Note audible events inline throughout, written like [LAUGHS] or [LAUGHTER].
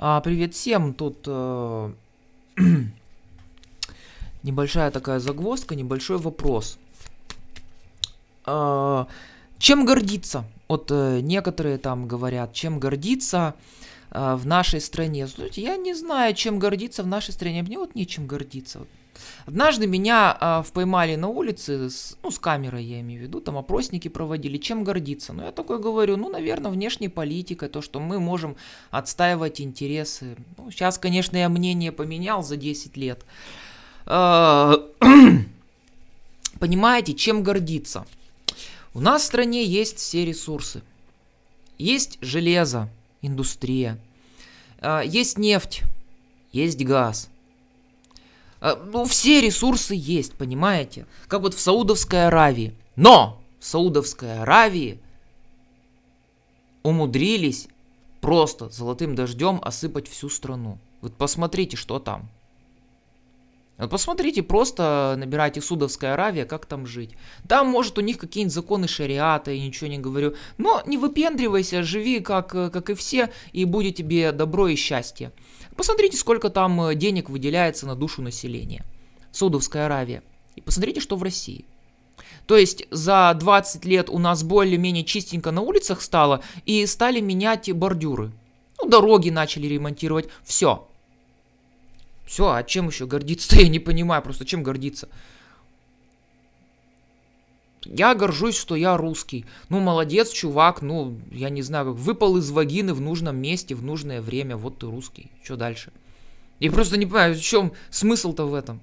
А, привет всем, тут э, [CLEARS THROAT] небольшая такая загвоздка, небольшой вопрос. Э, чем гордиться? Вот э, некоторые там говорят, чем гордиться э, в нашей стране. Слушайте, я не знаю, чем гордиться в нашей стране. Мне вот нечем гордиться. Однажды меня а, поймали на улице, с, ну, с камерой я имею в виду, там опросники проводили, чем гордиться. Ну, я такой говорю, ну, наверное, внешней политикой, то, что мы можем отстаивать интересы. Ну, сейчас, конечно, я мнение поменял за 10 лет. А, [CLEARS THROAT] понимаете, чем гордиться? У нас в стране есть все ресурсы. Есть железо, индустрия, а, есть нефть, есть газ – Э, ну, все ресурсы есть, понимаете? Как вот в Саудовской Аравии. Но в Саудовской Аравии умудрились просто золотым дождем осыпать всю страну. Вот посмотрите, что там. Вот посмотрите, просто набирайте Судовская Аравия, как там жить. Там, может, у них какие-нибудь законы шариата, я ничего не говорю. Но не выпендривайся, живи как, э, как и все, и будет тебе добро и счастье. Посмотрите, сколько там э, денег выделяется на душу населения. Судовская Аравия. И посмотрите, что в России. То есть за 20 лет у нас более-менее чистенько на улицах стало, и стали менять бордюры. Ну, дороги начали ремонтировать, все. Все, а чем еще гордиться-то? [LAUGHS] Я не понимаю просто, чем гордиться. Я горжусь, что я русский. Ну, молодец, чувак, ну, я не знаю, как выпал из вагины в нужном месте, в нужное время, вот ты русский. Что дальше? Я просто не понимаю, в чем смысл-то в этом?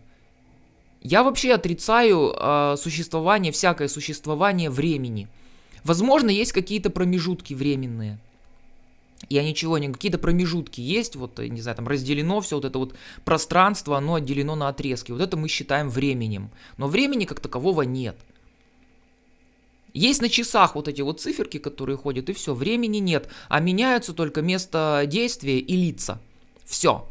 Я вообще отрицаю э, существование, всякое существование времени. Возможно, есть какие-то промежутки временные – я ничего не... Какие-то промежутки есть, вот, э, не знаю, там разделено все вот это вот пространство, оно отделено на отрезки. Вот это мы считаем временем. Но времени как такового нет. Есть на часах вот эти вот циферки, которые ходят, и все, времени нет. А меняются только место действия и лица. Все.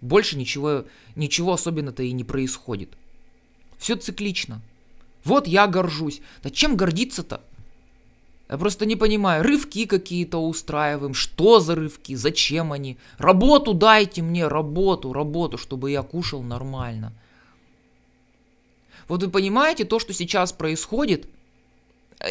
Больше ничего, ничего особенно-то и не происходит. Все циклично. Вот я горжусь. Да чем гордиться-то? Я просто не понимаю, рывки какие-то устраиваем, что за рывки, зачем они? Работу дайте мне, работу, работу, чтобы я кушал нормально. Вот вы понимаете, то, что сейчас происходит,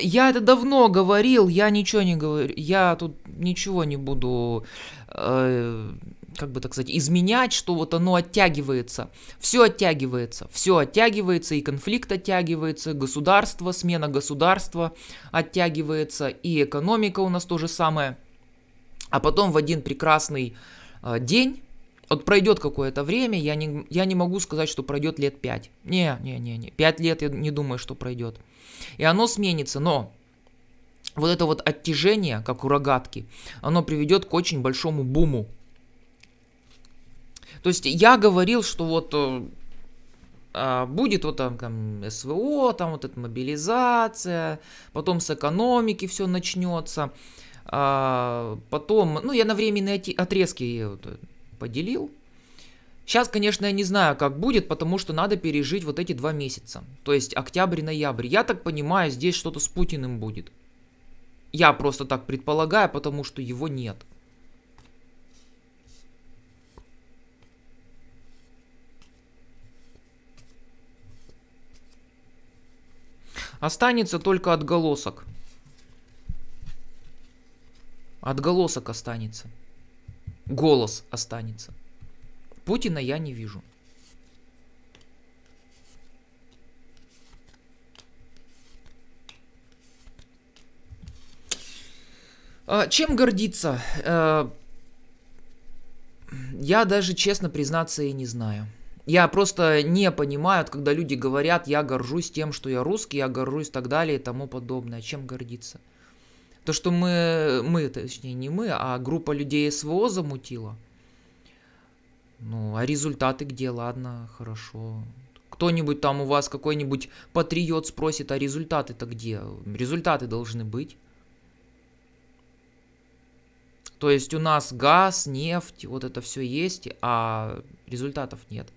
я это давно говорил, я ничего не говорю, я тут ничего не буду э, как бы так сказать, изменять, что вот оно оттягивается. Все оттягивается, все оттягивается, и конфликт оттягивается, государство, смена государства оттягивается, и экономика у нас то же самое. А потом в один прекрасный э, день, вот пройдет какое-то время, я не, я не могу сказать, что пройдет лет 5. Не, не, не, не, 5 лет я не думаю, что пройдет. И оно сменится, но вот это вот оттяжение, как у рогатки, оно приведет к очень большому буму то есть я говорил, что вот э, а, будет вот там, там СВО, там вот эта мобилизация, потом с экономики все начнется, а, потом, ну я на временные отрезки э, поделил. Сейчас, конечно, я не знаю, как будет, потому что надо пережить вот эти два месяца. То есть октябрь, ноябрь. Я так понимаю, здесь что-то с Путиным будет. Я просто так предполагаю, потому что его нет. Останется только отголосок. Отголосок останется. Голос останется. Путина я не вижу. А, чем гордиться? Э, я даже, честно признаться, и не знаю. Я просто не понимаю, когда люди говорят, я горжусь тем, что я русский, я горжусь и так далее и тому подобное. Чем гордиться? То, что мы, мы, точнее не мы, а группа людей СВО замутила. Ну, а результаты где? Ладно, хорошо. Кто-нибудь там у вас, какой-нибудь патриот спросит, а результаты-то где? Результаты должны быть. То есть у нас газ, нефть, вот это все есть, а результатов нет.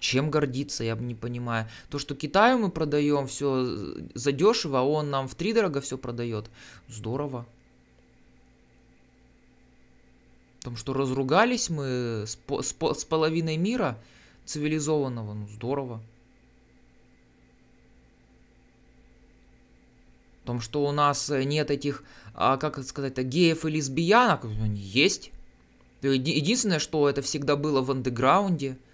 чем гордиться, я бы не понимаю. То, что Китаю мы продаем все э, задешево, а он нам в три дорого все продает. Здорово. Потому что разругались мы с, с, с половиной мира цивилизованного. Ну, здорово. В том, что у нас э, нет этих, а, как сказать-то, геев и лесбиянок. Они есть. Единственное, что это всегда было в андеграунде –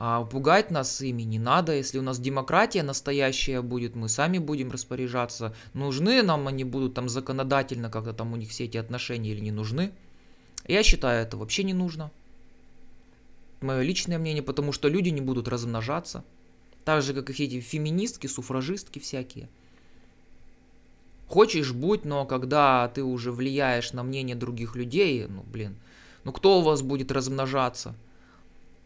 а пугать нас ими не надо. Если у нас демократия настоящая будет, мы сами будем распоряжаться. Нужны нам они будут там законодательно, как-то там у них все эти отношения или не нужны. Я считаю, это вообще не нужно. Мое личное мнение, потому что люди не будут размножаться. Так же, как и эти феминистки, суфражистки всякие. Хочешь будь, но когда ты уже влияешь на мнение других людей, ну блин, ну кто у вас будет размножаться?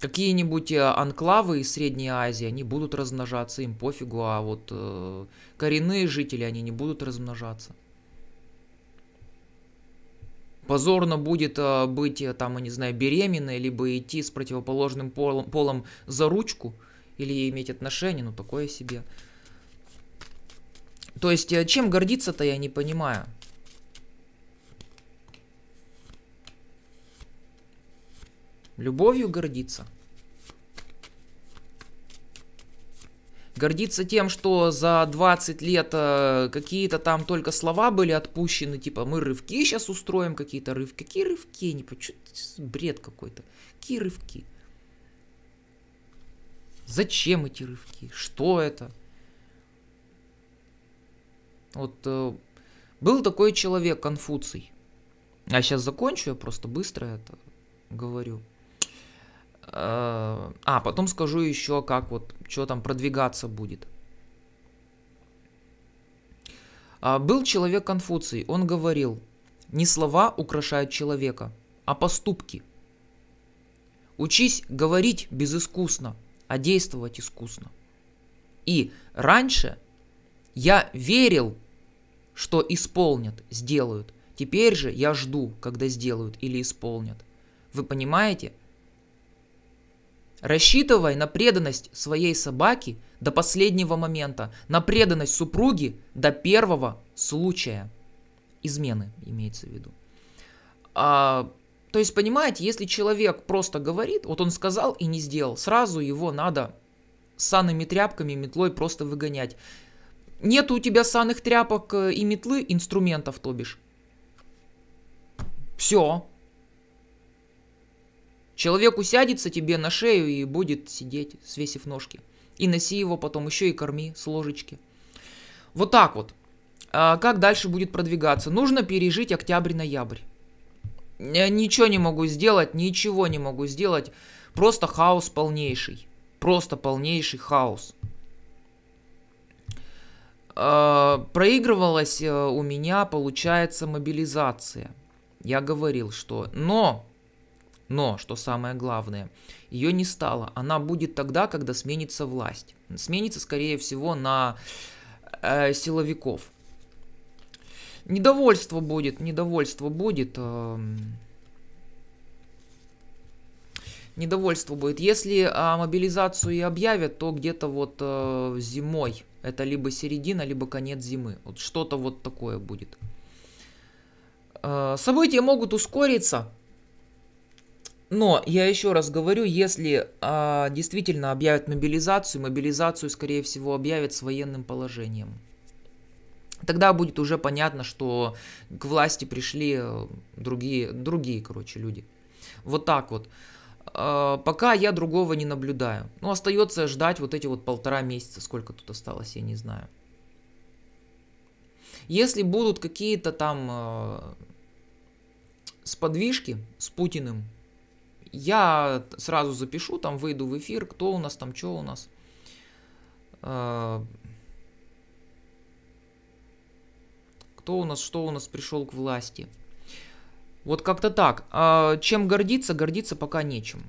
Какие-нибудь э, анклавы из Средней Азии, они будут размножаться, им пофигу, а вот э, коренные жители, они не будут размножаться. Позорно будет э, быть, э, там, я не знаю, беременной, либо идти с противоположным полом, полом за ручку, или иметь отношения, ну такое себе. То есть, э, чем гордиться-то я не понимаю. любовью гордиться. Гордиться тем, что за 20 лет э, какие-то там только слова были отпущены, типа мы рывки сейчас устроим, какие-то рывки. Какие рывки? Не бред какой-то. Какие рывки? Зачем эти рывки? Что это? Вот э, был такой человек Конфуций. А сейчас закончу, я просто быстро это говорю. А, потом скажу еще, как вот, что там продвигаться будет. А, был человек Конфуций, он говорил, не слова украшают человека, а поступки. Учись говорить безыскусно, а действовать искусно. И раньше я верил, что исполнят, сделают. Теперь же я жду, когда сделают или исполнят. Вы понимаете? Рассчитывай на преданность своей собаки до последнего момента, на преданность супруги до первого случая измены, имеется в виду. А, то есть, понимаете, если человек просто говорит, вот он сказал и не сделал, сразу его надо санными тряпками, метлой просто выгонять. Нет у тебя санных тряпок э, и метлы, инструментов, то бишь. Все, Человек усядется тебе на шею и будет сидеть, свесив ножки. И носи его потом еще и корми с ложечки. Вот так вот. А как дальше будет продвигаться? Нужно пережить октябрь-ноябрь. Ничего не могу сделать, ничего не могу сделать. Просто хаос полнейший. Просто полнейший хаос. А, проигрывалась э, у меня, получается, мобилизация. Я говорил, что... Но но, что самое главное, ее не стало. Она будет тогда, когда сменится власть. Сменится, скорее всего, на э, силовиков. Недовольство будет, недовольство будет. Э, недовольство будет. Если а, мобилизацию и объявят, то где-то вот а, зимой. Это либо середина, либо конец зимы. Вот что-то вот такое будет. А, события могут ускориться. Но я еще раз говорю, если э, действительно объявят мобилизацию, мобилизацию, скорее всего, объявят с военным положением. Тогда будет уже понятно, что к власти пришли э, другие, другие, короче, люди. Вот так вот. Э, пока я другого не наблюдаю. Ну, остается ждать вот эти вот полтора месяца, сколько тут осталось, я не знаю. Если будут какие-то там э, сподвижки с Путиным, я сразу запишу, там выйду в эфир, кто у нас там, что у нас. А, кто у нас, что у нас пришел к власти. Вот как-то так. А, чем гордиться? Гордиться пока нечем.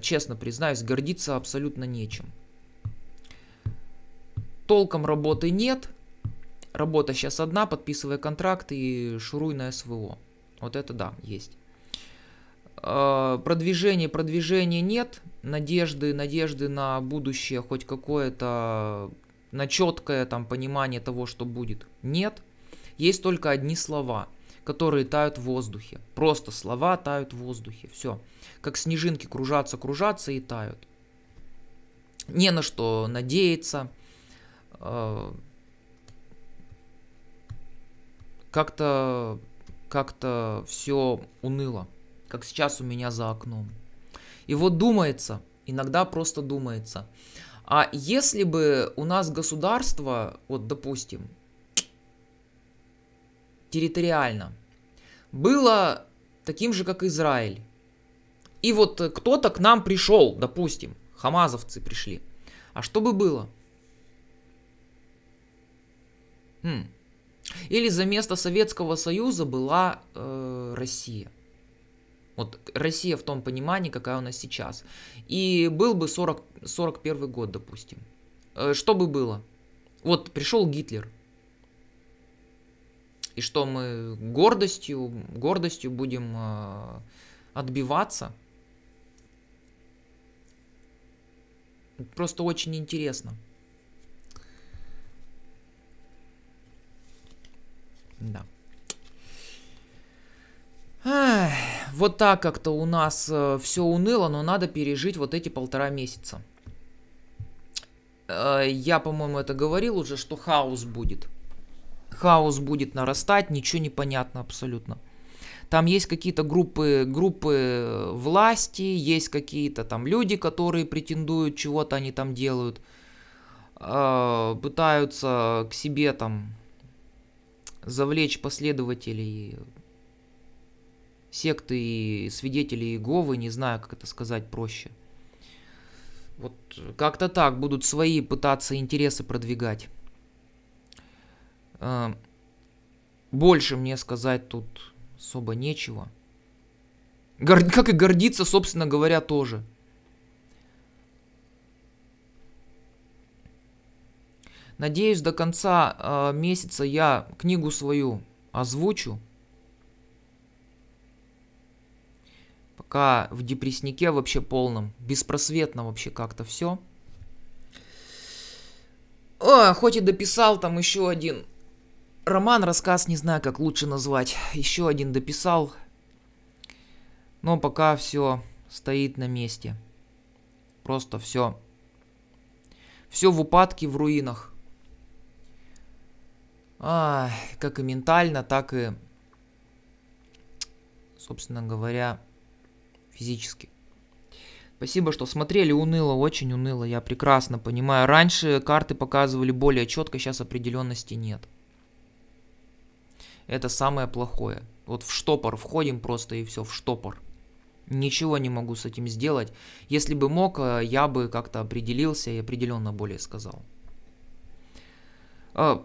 Честно признаюсь, гордиться абсолютно нечем. Толком работы нет. Работа сейчас одна, подписывая контракт и шуруй на СВО. Вот это да, есть. Э, продвижения, продвижения нет, надежды, надежды на будущее, хоть какое-то, на четкое там понимание того, что будет, нет. Есть только одни слова, которые тают в воздухе. Просто слова тают в воздухе, все. Как снежинки кружатся, кружатся и тают. Не на что надеяться. Э, как-то как-то все уныло как сейчас у меня за окном. И вот думается, иногда просто думается, а если бы у нас государство, вот допустим, территориально, было таким же, как Израиль, и вот кто-то к нам пришел, допустим, хамазовцы пришли, а что бы было? Хм. Или за место Советского Союза была э, Россия – вот Россия в том понимании, какая у нас сейчас. И был бы 40, 41 год, допустим. Э, что бы было? Вот пришел Гитлер. И что мы гордостью, гордостью будем э, отбиваться? Просто очень интересно. Да. Ах вот так как-то у нас э, все уныло, но надо пережить вот эти полтора месяца. Э, я, по-моему, это говорил уже, что хаос будет. Хаос будет нарастать, ничего не понятно абсолютно. Там есть какие-то группы, группы э, власти, есть какие-то там люди, которые претендуют, чего-то они там делают. Пытаются к себе там завлечь последователей секты и свидетели Иеговы, не знаю, как это сказать проще. Вот как-то так будут свои пытаться интересы продвигать. А, больше мне сказать тут особо нечего. Гор... Как и гордиться, собственно говоря, тоже. Надеюсь, до конца э, месяца я книгу свою озвучу. Пока в депресснике вообще полном. Беспросветно вообще как-то все. О, хоть и дописал там еще один роман, рассказ, не знаю, как лучше назвать. Еще один дописал. Но пока все стоит на месте. Просто все. Все в упадке, в руинах. А, как и ментально, так и, собственно говоря, физически. Спасибо, что смотрели. Уныло, очень уныло, я прекрасно понимаю. Раньше карты показывали более четко, сейчас определенности нет. Это самое плохое. Вот в штопор входим просто и все, в штопор. Ничего не могу с этим сделать. Если бы мог, э, я бы как-то определился и определенно более сказал. Э,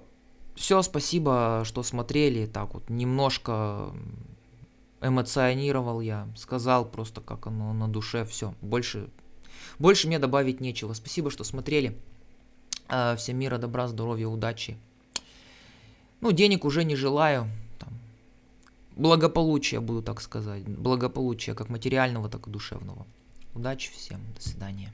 все, спасибо, что смотрели. Так вот, немножко эмоционировал я, сказал просто, как оно на душе, все, больше, больше мне добавить нечего. Спасибо, что смотрели. А, всем мира, добра, здоровья, удачи. Ну, денег уже не желаю. Там, благополучия, буду так сказать. Благополучия как материального, так и душевного. Удачи всем. До свидания.